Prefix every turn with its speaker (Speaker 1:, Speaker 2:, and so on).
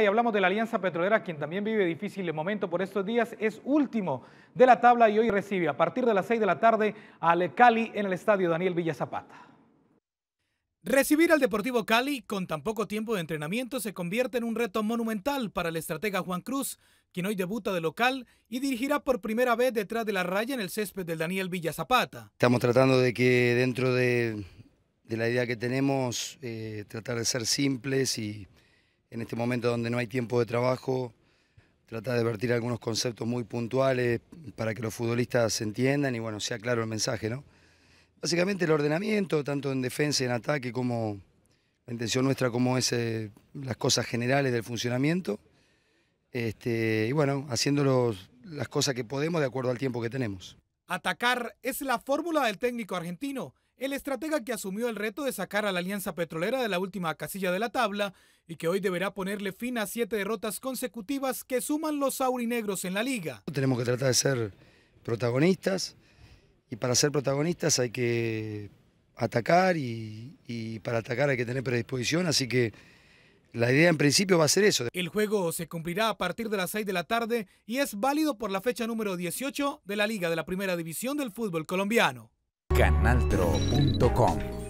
Speaker 1: Y hablamos de la Alianza Petrolera, quien también vive difícil el momento por estos días. Es último de la tabla y hoy recibe a partir de las 6 de la tarde al Cali en el estadio Daniel Villa Zapata. Recibir al Deportivo Cali con tan poco tiempo de entrenamiento se convierte en un reto monumental para el estratega Juan Cruz, quien hoy debuta de local y dirigirá por primera vez detrás de la raya en el césped del Daniel Villa Zapata.
Speaker 2: Estamos tratando de que dentro de, la idea que tenemos, eh, tratar de ser simples y en este momento donde no hay tiempo de trabajo, tratar de vertir algunos conceptos muy puntuales para que los futbolistas se entiendan y bueno, sea claro el mensaje, ¿no? Básicamente el ordenamiento, tanto en defensa y en ataque, como la intención nuestra, como es eh, las cosas generales del funcionamiento. Este, y bueno, haciendo las cosas que podemos de acuerdo al tiempo que tenemos.
Speaker 1: Atacar es la fórmula del técnico argentino el estratega que asumió el reto de sacar a la Alianza Petrolera de la última casilla de la tabla y que hoy deberá ponerle fin a siete derrotas consecutivas que suman los aurinegros en la liga.
Speaker 2: Tenemos que tratar de ser protagonistas y para ser protagonistas hay que atacar y, y para atacar hay que tener predisposición, así que la idea en principio va a ser eso.
Speaker 1: El juego se cumplirá a partir de las 6 de la tarde y es válido por la fecha número 18 de la Liga de la Primera División del Fútbol Colombiano canaltro.com